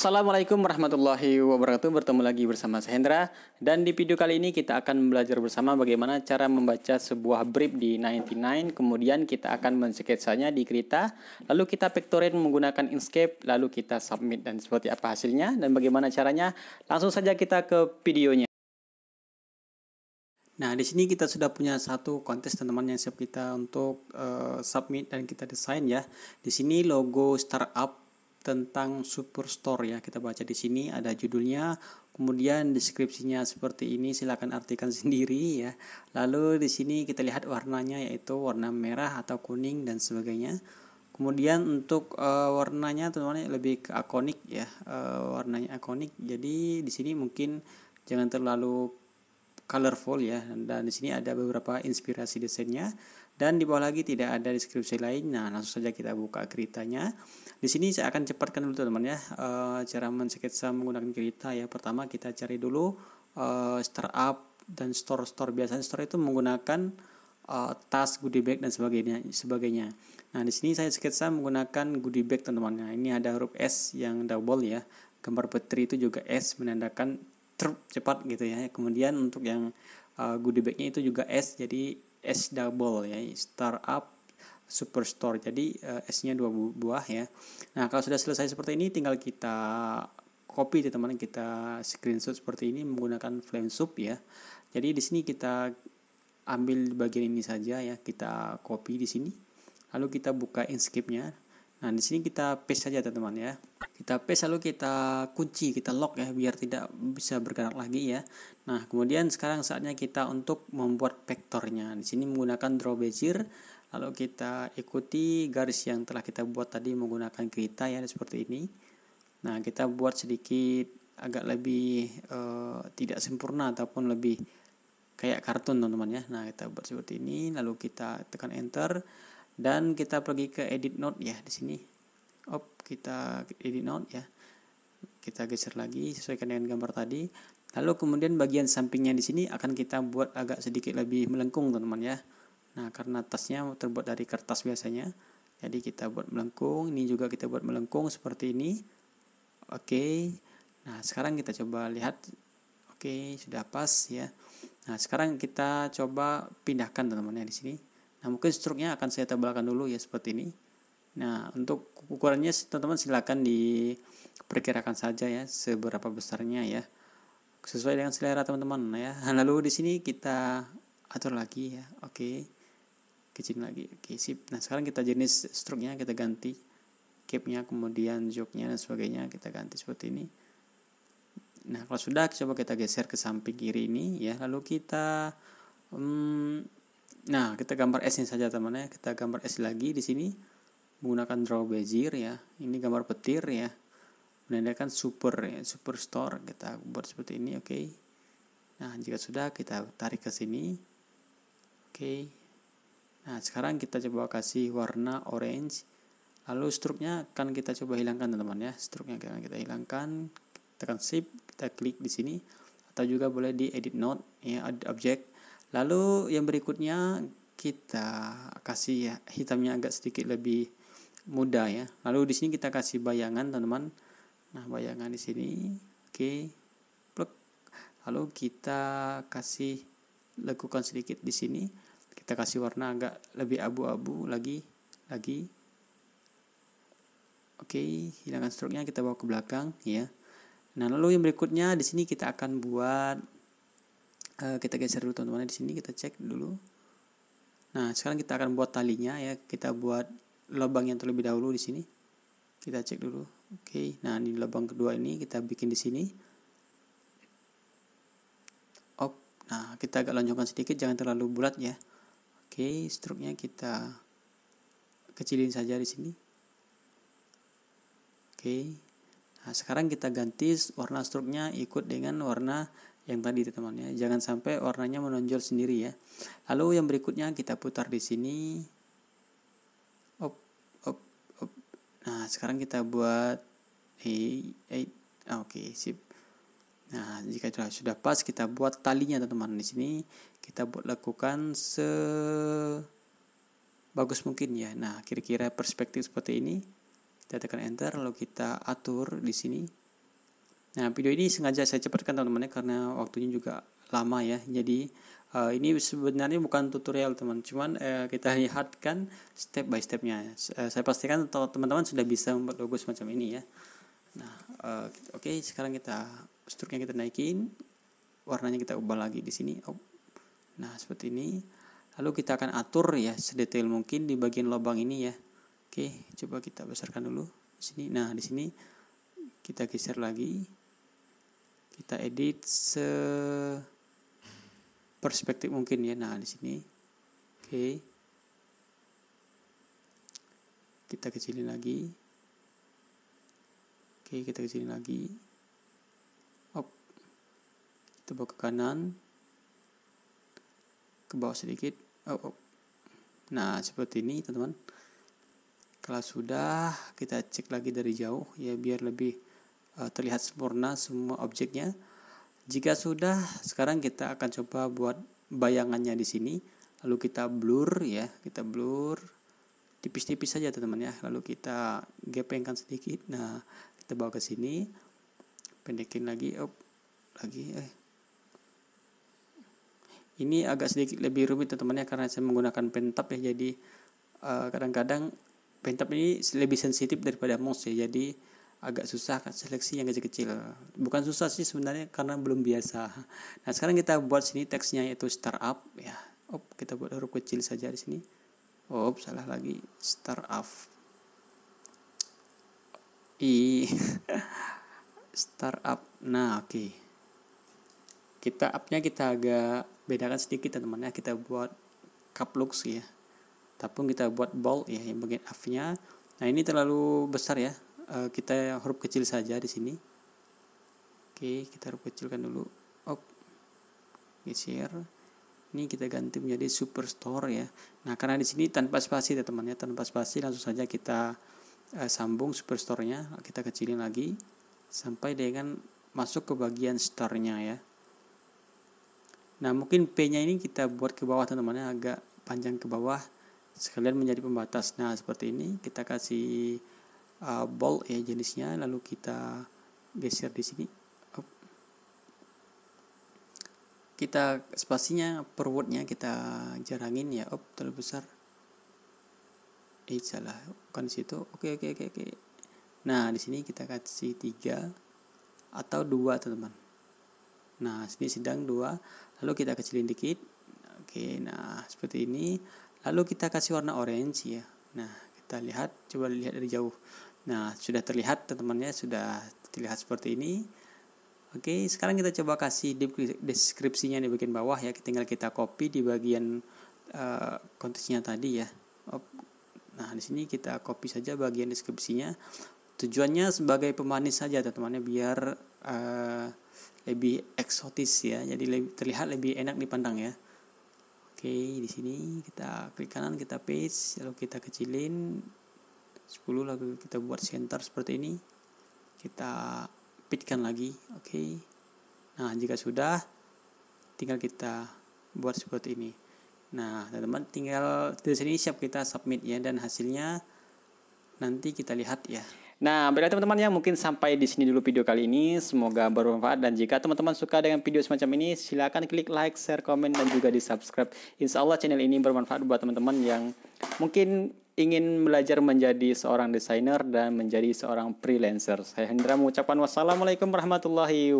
Assalamualaikum warahmatullahi wabarakatuh Bertemu lagi bersama saya Hendra Dan di video kali ini kita akan belajar bersama Bagaimana cara membaca sebuah brief di 99 Kemudian kita akan mensketsanya di kereta Lalu kita pikturin menggunakan Inkscape Lalu kita submit dan seperti apa hasilnya Dan bagaimana caranya Langsung saja kita ke videonya Nah, di sini kita sudah punya satu kontes teman-teman yang siap kita untuk uh, submit dan kita desain ya. Di sini logo startup tentang superstore ya kita baca di sini ada judulnya kemudian deskripsinya seperti ini silahkan artikan sendiri ya lalu di sini kita lihat warnanya yaitu warna merah atau kuning dan sebagainya kemudian untuk uh, warnanya teman-teman lebih ke akonik ya uh, warnanya akonik jadi di sini mungkin jangan terlalu colorful ya dan di sini ada beberapa inspirasi desainnya dan di bawah lagi tidak ada deskripsi lain nah langsung saja kita buka keritanya di sini saya akan cepatkan dulu teman-teman ya e, cara mensketsa menggunakan kerita ya pertama kita cari dulu e, eh, startup dan store store biasanya store itu menggunakan e, tas goodie bag dan sebagainya sebagainya nah di sini saya sketsa menggunakan goodie bag teman-teman nah ini ada huruf S yang double ya gambar petri itu juga S menandakan cepat gitu ya kemudian untuk yang uh, goodie bagnya itu juga S jadi S double ya startup superstore jadi uh, eh, S nya dua buah ya nah kalau sudah selesai seperti ini tinggal kita copy teman-teman kita screenshot seperti ini menggunakan flame soup ya jadi di sini kita ambil bagian ini saja ya kita copy di sini lalu kita buka inscape nya Nah, di sini kita paste saja teman-teman ya. Kita paste lalu kita kunci, kita lock ya biar tidak bisa bergerak lagi ya. Nah, kemudian sekarang saatnya kita untuk membuat vektornya. Di sini menggunakan draw bezier lalu kita ikuti garis yang telah kita buat tadi menggunakan kita ya seperti ini. Nah, kita buat sedikit agak lebih e, tidak sempurna ataupun lebih kayak kartun teman-teman ya. Nah, kita buat seperti ini lalu kita tekan enter dan kita pergi ke edit node ya di sini op kita edit node ya kita geser lagi sesuaikan dengan gambar tadi lalu kemudian bagian sampingnya di sini akan kita buat agak sedikit lebih melengkung teman-teman ya nah karena tasnya terbuat dari kertas biasanya jadi kita buat melengkung ini juga kita buat melengkung seperti ini oke nah sekarang kita coba lihat oke sudah pas ya nah sekarang kita coba pindahkan teman-teman ya di sini Nah, mungkin struknya akan saya tebalkan dulu ya seperti ini. Nah, untuk ukurannya teman-teman silakan diperkirakan saja ya seberapa besarnya ya. Sesuai dengan selera teman-teman ya. Nah, lalu di sini kita atur lagi ya. Oke. Kecil lagi. Oke, sip. Nah, sekarang kita jenis struknya kita ganti cape-nya kemudian joknya dan sebagainya kita ganti seperti ini. Nah, kalau sudah coba kita geser ke samping kiri ini ya. Lalu kita hmm, Nah, kita gambar S-nya saja teman teman ya. Kita gambar S lagi di sini menggunakan draw bezier ya. Ini gambar petir ya. Menandakan super ya, superstore kita buat seperti ini, oke. Okay. Nah, jika sudah kita tarik ke sini. Oke. Okay. Nah, sekarang kita coba kasih warna orange. Lalu struknya akan kita coba hilangkan teman-teman ya. Struknya akan kita hilangkan. Tekan shift, kita klik di sini atau juga boleh di edit node ya, edit object Lalu yang berikutnya kita kasih ya hitamnya agak sedikit lebih mudah ya. Lalu di sini kita kasih bayangan teman-teman. Nah, bayangan di sini. Oke. Plek. Lalu kita kasih lekukan sedikit di sini. Kita kasih warna agak lebih abu-abu lagi lagi. Oke, hilangkan stroke-nya kita bawa ke belakang ya. Nah, lalu yang berikutnya di sini kita akan buat Eh, kita geser dulu teman-teman di sini kita cek dulu nah sekarang kita akan buat talinya ya kita buat lubang yang terlebih dahulu di sini kita cek dulu oke nah ini lubang kedua ini kita bikin di sini op nah kita agak lonjongkan sedikit jangan terlalu bulat ya oke struknya kita kecilin saja di sini oke nah sekarang kita ganti warna struknya ikut dengan warna yang tadi teman-teman ya. jangan sampai warnanya menonjol sendiri ya lalu yang berikutnya kita putar di sini op op op nah sekarang kita buat eh ah, hey. oke okay, sip nah jika sudah sudah pas kita buat talinya teman-teman di sini kita buat lakukan se bagus mungkin ya nah kira-kira perspektif seperti ini kita tekan enter lalu kita atur di sini Nah, video ini sengaja saya cepatkan teman-teman ya karena waktunya juga lama ya. Jadi uh, ini sebenarnya bukan tutorial teman, cuman uh, kita lihat kan step by stepnya. Uh, saya pastikan teman-teman sudah bisa membuat logo semacam ini ya. Nah, uh, oke okay, sekarang kita yang kita naikin, warnanya kita ubah lagi di sini. Oh. Nah, seperti ini. Lalu kita akan atur ya sedetail mungkin di bagian lubang ini ya. Oke, okay, coba kita besarkan dulu di sini. Nah, di sini kita geser lagi kita edit se perspektif mungkin ya nah di sini oke okay. kita kecilin lagi oke okay, kita kecilin lagi op kita bawa ke kanan ke bawah sedikit oh nah seperti ini teman-teman kalau sudah kita cek lagi dari jauh ya biar lebih Eh, terlihat sempurna semua objeknya. Jika sudah, sekarang kita akan coba buat bayangannya di sini. Lalu kita blur ya, kita blur tipis-tipis saja teman-teman ya. Lalu kita gepengkan sedikit. Nah, kita bawa ke sini. Pendekin lagi, op. lagi eh. Ini agak sedikit lebih rumit teman-teman ya karena saya menggunakan pentap ya. Jadi eh, kadang-kadang uh, kadang -kadang pentap ini lebih sensitif daripada mouse ya. Jadi agak susah kan, seleksi yang kecil-kecil bukan susah sih sebenarnya karena belum biasa nah sekarang kita buat sini teksnya yaitu startup ya op kita buat huruf kecil saja di sini op salah lagi startup i startup nah oke okay. kita upnya kita agak bedakan sedikit teman-teman ya kita buat cup looks ya Tapi kita buat bold ya yang bagian up-nya nah ini terlalu besar ya Eh, kita huruf kecil saja di sini oke kita huruf kecilkan dulu op geser ini kita ganti menjadi superstore ya nah karena di sini tanpa spasi ya teman ya tanpa spasi langsung saja kita uh, sambung superstore-nya kita kecilin lagi sampai dengan masuk ke bagian store-nya ya nah mungkin p-nya ini kita buat ke bawah teman-teman ya agak panjang ke bawah sekalian menjadi pembatas nah seperti ini kita kasih uh, ball ya jenisnya lalu kita geser di sini kita spasinya per wordnya kita jarangin ya up terlalu besar eh salah kan situ oke oke oke oke nah di sini kita kasih tiga atau dua teman-teman nah sini sedang dua lalu kita kecilin dikit oke nah seperti ini lalu kita kasih warna orange ya nah kita lihat coba lihat dari jauh Nah, sudah terlihat teman-temannya sudah terlihat seperti ini. Oke, sekarang kita coba kasih deskripsinya di bagian bawah ya. Tinggal kita copy di bagian uh, konteksnya tadi ya. Nah, di sini kita copy saja bagian deskripsinya. Tujuannya sebagai pemanis saja teman-temannya biar uh, lebih eksotis ya. Jadi lebih, terlihat lebih enak dipandang ya. Oke, di sini kita klik kanan, kita paste, lalu kita kecilin 10 lalu kita buat center seperti ini kita pitkan lagi oke okay. nah jika sudah tinggal kita buat seperti ini nah teman-teman tinggal di sini siap kita submit ya dan hasilnya nanti kita lihat ya Nah, baiklah teman-teman ya, mungkin sampai di sini dulu video kali ini. Semoga bermanfaat dan jika teman-teman suka dengan video semacam ini, silakan klik like, share, komen dan juga di-subscribe. Insya Allah channel ini bermanfaat buat teman-teman yang mungkin ingin belajar menjadi seorang desainer dan menjadi seorang freelancer. Saya Hendra mengucapkan wassalamualaikum warahmatullahi wabarakatuh.